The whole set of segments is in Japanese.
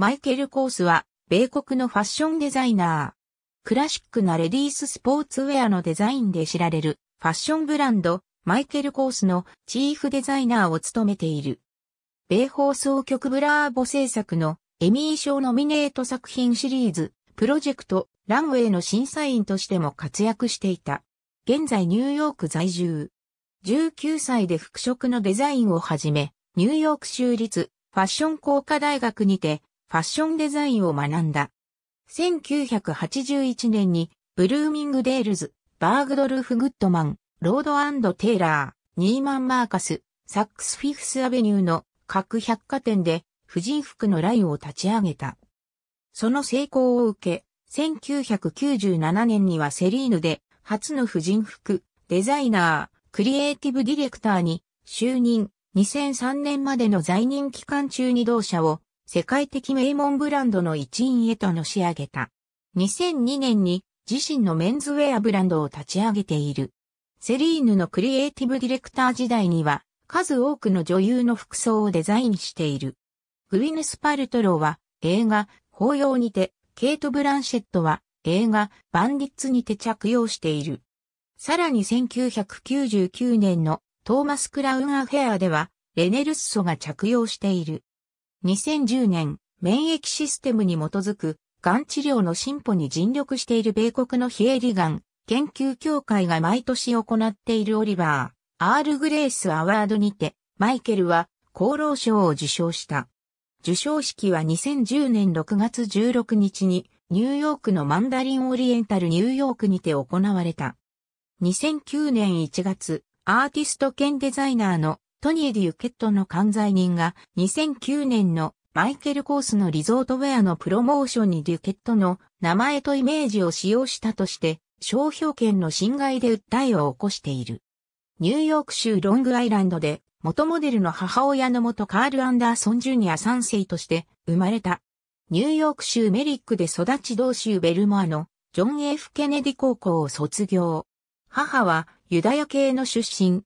マイケル・コースは、米国のファッションデザイナー。クラシックなレディーススポーツウェアのデザインで知られる、ファッションブランド、マイケル・コースのチーフデザイナーを務めている。米放送局ブラーボ制作のエミー賞ノミネート作品シリーズ、プロジェクト、ランウェイの審査員としても活躍していた。現在ニューヨーク在住。19歳で服飾のデザインをはじめ、ニューヨーク州立ファッション工科大学にてファッションデザインを学んだ。1981年に、ブルーミングデールズ、バーグドルフ・グッドマン、ロードテイラー、ニーマン・マーカス、サックス・フィフス・アベニューの各百貨店で、婦人服のラインを立ち上げた。その成功を受け、1997年にはセリーヌで初の婦人服、デザイナー、クリエイティブディレクターに就任、2003年までの在任期間中に同社を世界的名門ブランドの一員へとのし上げた。2002年に自身のメンズウェアブランドを立ち上げている。セリーヌのクリエイティブディレクター時代には数多くの女優の服装をデザインしている。グイネス・パルトロは映画、法要にて、ケイト・ブランシェットは映画、バンディッツにて着用している。さらに1999年のトーマス・クラウン・アフェアでは、レネルッソが着用している。2010年、免疫システムに基づく、がん治療の進歩に尽力している米国の非営利がん研究協会が毎年行っているオリバー、アール・グレイス・アワードにて、マイケルは厚労省を受賞した。受賞式は2010年6月16日に、ニューヨークのマンダリンオリエンタルニューヨークにて行われた。2009年1月、アーティスト兼デザイナーのトニー・デュケットの関在人が2009年のマイケル・コースのリゾートウェアのプロモーションにデュケットの名前とイメージを使用したとして商標権の侵害で訴えを起こしている。ニューヨーク州ロングアイランドで元モデルの母親の元カール・アンダーソン・ジュニア3世として生まれた。ニューヨーク州メリックで育ち同州ベルモアのジョン・ F・ ケネディ高校を卒業。母はユダヤ系の出身、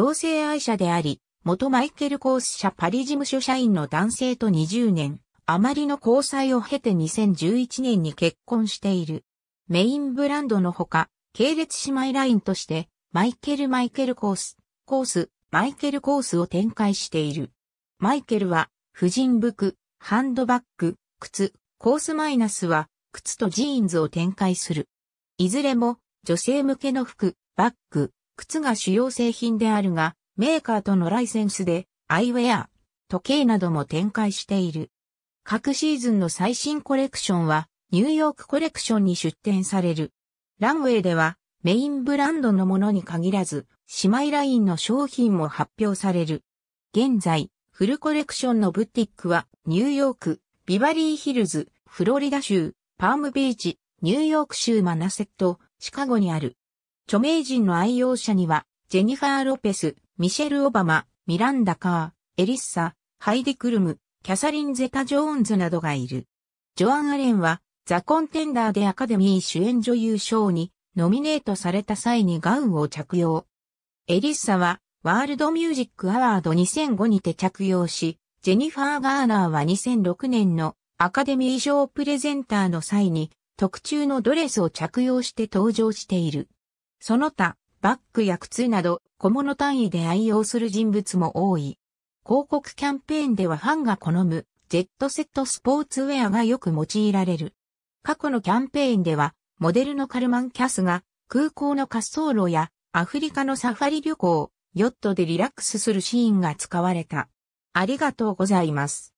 同性愛者であり、元マイケル・コース社パリ事務所社員の男性と20年、余りの交際を経て2011年に結婚している。メインブランドのほか、系列姉妹ラインとして、マイケル・マイケル・コース、コース、マイケル・コースを展開している。マイケルは、婦人服、ハンドバッグ、靴、コースマイナスは、靴とジーンズを展開する。いずれも、女性向けの服、バッグ、靴が主要製品であるが、メーカーとのライセンスで、アイウェア、時計なども展開している。各シーズンの最新コレクションは、ニューヨークコレクションに出展される。ランウェイでは、メインブランドのものに限らず、姉妹ラインの商品も発表される。現在、フルコレクションのブティックは、ニューヨーク、ビバリーヒルズ、フロリダ州、パームビーチ、ニューヨーク州マナセット、シカゴにある。著名人の愛用者には、ジェニファー・ロペス、ミシェル・オバマ、ミランダ・カー、エリッサ、ハイデ・ィ・クルム、キャサリン・ゼタ・ジョーンズなどがいる。ジョアン・アレンは、ザ・コンテンダーでアカデミー主演女優賞にノミネートされた際にガウンを着用。エリッサは、ワールドミュージックアワード2005にて着用し、ジェニファー・ガーナーは2006年のアカデミー賞プレゼンターの際に特注のドレスを着用して登場している。その他、バッグや靴など小物単位で愛用する人物も多い。広告キャンペーンではファンが好むジェットセットスポーツウェアがよく用いられる。過去のキャンペーンでは、モデルのカルマン・キャスが空港の滑走路やアフリカのサファリ旅行、ヨットでリラックスするシーンが使われた。ありがとうございます。